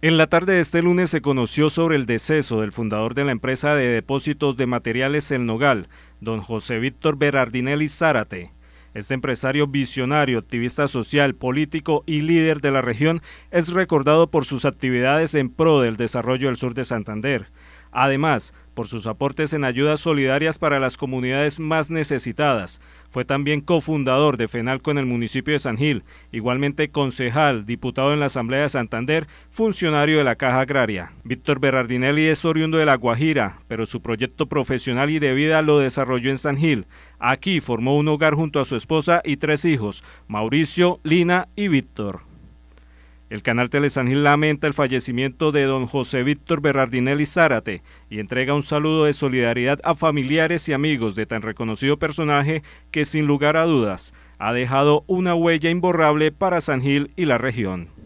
En la tarde de este lunes se conoció sobre el deceso del fundador de la empresa de depósitos de materiales El Nogal, don José Víctor Berardinelli Zárate. Este empresario visionario, activista social, político y líder de la región es recordado por sus actividades en pro del desarrollo del sur de Santander. Además, por sus aportes en ayudas solidarias para las comunidades más necesitadas. Fue también cofundador de FENALCO en el municipio de San Gil, igualmente concejal, diputado en la Asamblea de Santander, funcionario de la Caja Agraria. Víctor Berardinelli es oriundo de La Guajira, pero su proyecto profesional y de vida lo desarrolló en San Gil. Aquí formó un hogar junto a su esposa y tres hijos, Mauricio, Lina y Víctor. El canal Telesangil lamenta el fallecimiento de don José Víctor Berardinelli Zárate y entrega un saludo de solidaridad a familiares y amigos de tan reconocido personaje que sin lugar a dudas ha dejado una huella imborrable para San Gil y la región.